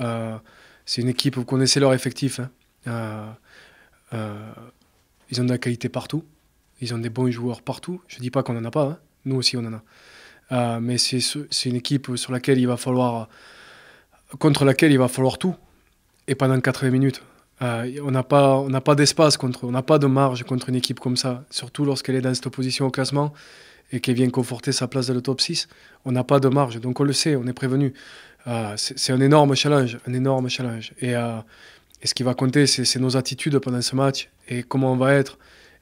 Euh, c'est une équipe, vous connaissez leur effectif. Hein. Euh, euh, ils ont de la qualité partout. Ils ont des bons joueurs partout. Je ne dis pas qu'on n'en a pas. Hein. Nous aussi, on en a. mais c'est une équipe sur laquelle il va falloir, contre laquelle il va falloir tout. Et pendant 80 minutes. on n'a pas, pas d'espace contre, on n'a pas de marge contre une équipe comme ça, surtout lorsqu'elle est dans cette opposition au classement et qui vient conforter sa place dans le top 6, on n'a pas de marge. Donc on le sait, on est prévenu. Euh, c'est un énorme challenge, un énorme challenge. Et, euh, ce qui va compter, c'est nos attitudes pendant ce match et comment on va être.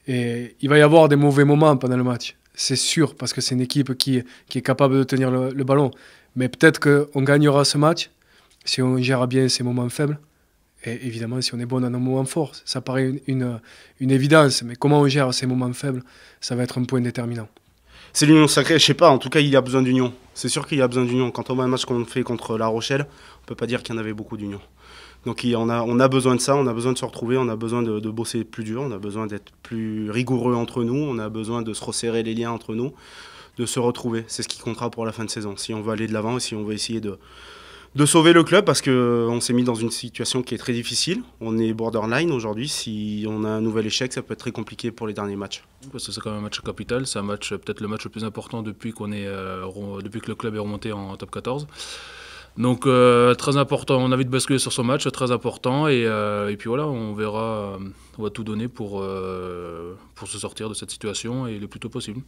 Et il va y avoir des mauvais moments pendant le match, c'est sûr, parce que c'est une équipe qui, est capable de tenir le, ballon. Mais peut-être qu'on gagnera ce match si on gère bien ces moments faibles. Et évidemment, si on est bon dans nos moments forts, ça paraît une, une évidence. Mais comment on gère ces moments faibles, ça va être un point déterminant c'est l'union sacrée, je sais pas, en tout cas il y a besoin d'union. C'est sûr qu'il y a besoin d'union. Quand on voit un match qu'on fait contre La Rochelle, on peut pas dire qu'il y en avait beaucoup d'union. Donc on a, on a besoin de ça, on a besoin de se retrouver, on a besoin de, de bosser plus dur, on a besoin d'être plus rigoureux entre nous, on a besoin de se resserrer les liens entre nous, de se retrouver. C'est ce qui comptera pour la fin de saison, si on veut aller de l'avant et si on veut essayer de, de sauver le club parce qu'on euh, s'est mis dans une situation qui est très difficile. On est borderline aujourd'hui. Si on a un nouvel échec, ça peut être très compliqué pour les derniers matchs. Parce que c'est quand même un match capital. C'est un match euh, peut-être le match le plus important depuis, qu'on est, euh, depuis que le club est remonté en top 14. Donc très important, on a de basculer sur ce match, très important. Et, puis voilà, on verra, on va tout donner pour, pour se sortir de cette situation et le plus tôt possible.